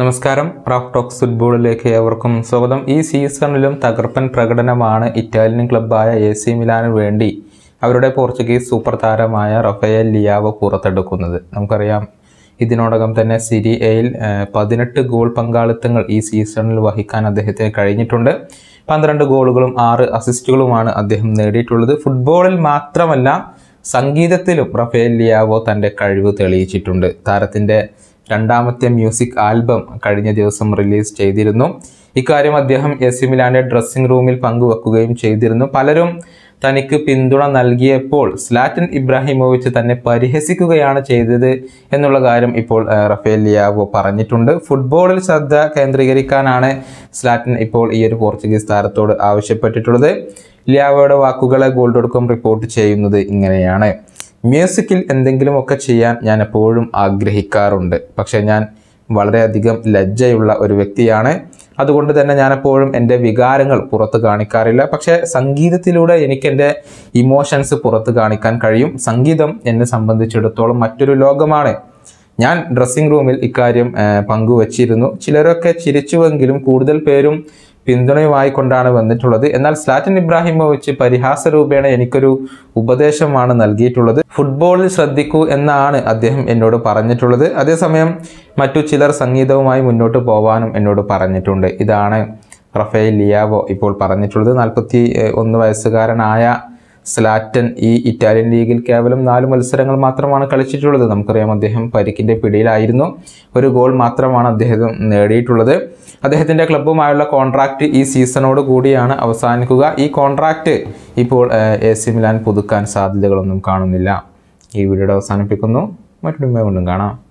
നമസ്കാരം Raf talks ഫുട്ബോളിലേക്ക് ഏവർക്കും സ്വാഗതം ഈ സീസണിലും തകർപ്പൻ പ്രകടനമാണ് ഇറ്റാലിയൻ ക്ലബായ എ സി മിലാനു വേണ്ടി അവരുടെ പോർച്ചുഗീസ് സൂപ്പർ താരമായ റഫയൽ ലിയാവ് പുറത്തെടുക്കുന്നത് നമുക്കറിയാം ഇതിനോടകം തന്നെ സിരി എയിൽ പതിനെട്ട് ഗോൾ പങ്കാളിത്തങ്ങൾ ഈ സീസണിൽ വഹിക്കാൻ അദ്ദേഹത്തിന് കഴിഞ്ഞിട്ടുണ്ട് പന്ത്രണ്ട് ഗോളുകളും ആറ് അസിസ്റ്റുകളുമാണ് അദ്ദേഹം നേടിയിട്ടുള്ളത് ഫുട്ബോളിൽ മാത്രമല്ല സംഗീതത്തിലും റഫേൽ ലിയാവോ തൻ്റെ കഴിവ് തെളിയിച്ചിട്ടുണ്ട് താരത്തിൻ്റെ രണ്ടാമത്തെ മ്യൂസിക് ആൽബം കഴിഞ്ഞ ദിവസം റിലീസ് ചെയ്തിരുന്നു ഇക്കാര്യം അദ്ദേഹം എസ് മിലാൻ്റെ ഡ്രസ്സിംഗ് റൂമിൽ പങ്കുവെക്കുകയും ചെയ്തിരുന്നു പലരും തനിക്ക് പിന്തുണ നൽകിയപ്പോൾ സ്ലാറ്റൻ ഇബ്രാഹിമോവിച്ച് തന്നെ പരിഹസിക്കുകയാണ് ചെയ്തത് എന്നുള്ള കാര്യം ഇപ്പോൾ റഫേൽ ലിയാവോ പറഞ്ഞിട്ടുണ്ട് ഫുട്ബോളിൽ ശ്രദ്ധ കേന്ദ്രീകരിക്കാനാണ് സ്ലാറ്റൻ ഇപ്പോൾ ഈ ഒരു പോർച്ചുഗീസ് താരത്തോട് ആവശ്യപ്പെട്ടിട്ടുള്ളത് ലിയാവോയുടെ വാക്കുകളെ ഗോൾഡ് റിപ്പോർട്ട് ചെയ്യുന്നത് ഇങ്ങനെയാണ് മ്യൂസിക്കിൽ എന്തെങ്കിലുമൊക്കെ ചെയ്യാൻ ഞാൻ എപ്പോഴും ആഗ്രഹിക്കാറുണ്ട് പക്ഷേ ഞാൻ വളരെയധികം ലജ്ജയുള്ള ഒരു വ്യക്തിയാണ് അതുകൊണ്ട് തന്നെ ഞാനെപ്പോഴും എൻ്റെ വികാരങ്ങൾ പുറത്ത് കാണിക്കാറില്ല പക്ഷേ സംഗീതത്തിലൂടെ എനിക്ക് എൻ്റെ ഇമോഷൻസ് പുറത്ത് കാണിക്കാൻ കഴിയും സംഗീതം എന്നെ സംബന്ധിച്ചിടത്തോളം മറ്റൊരു ലോകമാണ് ഞാൻ ഡ്രസ്സിംഗ് റൂമിൽ ഇക്കാര്യം പങ്കുവച്ചിരുന്നു ചിലരൊക്കെ ചിരിച്ചുവെങ്കിലും കൂടുതൽ പേരും പിന്തുണയുമായിക്കൊണ്ടാണ് വന്നിട്ടുള്ളത് എന്നാൽ സ്ലാറ്റിൻ വെച്ച് പരിഹാസ രൂപേണ എനിക്കൊരു ഉപദേശമാണ് നൽകിയിട്ടുള്ളത് ഫുട്ബോളിൽ ശ്രദ്ധിക്കൂ എന്നാണ് അദ്ദേഹം എന്നോട് പറഞ്ഞിട്ടുള്ളത് അതേസമയം മറ്റു ചിലർ സംഗീതവുമായി മുന്നോട്ട് പോവാനും എന്നോട് പറഞ്ഞിട്ടുണ്ട് ഇതാണ് റഫേൽ ലിയാവോ ഇപ്പോൾ പറഞ്ഞിട്ടുള്ളത് നാൽപ്പത്തി ഒന്ന് വയസ്സുകാരനായ സ്ലാറ്റൻ ഈ ഇറ്റാലിയൻ ലീഗിൽ കേവലം നാല് മത്സരങ്ങൾ മാത്രമാണ് കളിച്ചിട്ടുള്ളത് നമുക്കറിയാം അദ്ദേഹം പരിക്കിൻ്റെ പിടിയിലായിരുന്നു ഒരു ഗോൾ മാത്രമാണ് അദ്ദേഹം നേടിയിട്ടുള്ളത് അദ്ദേഹത്തിൻ്റെ ക്ലബ്ബുമായുള്ള കോൺട്രാക്റ്റ് ഈ സീസണോട് കൂടിയാണ് അവസാനിക്കുക ഈ കോൺട്രാക്റ്റ് ഇപ്പോൾ എ സി മിലാൻ പുതുക്കാൻ സാധ്യതകളൊന്നും കാണുന്നില്ല ഈ വീഡിയോ അവസാനിപ്പിക്കുന്നു മറ്റൊരു കൊണ്ടും കാണാം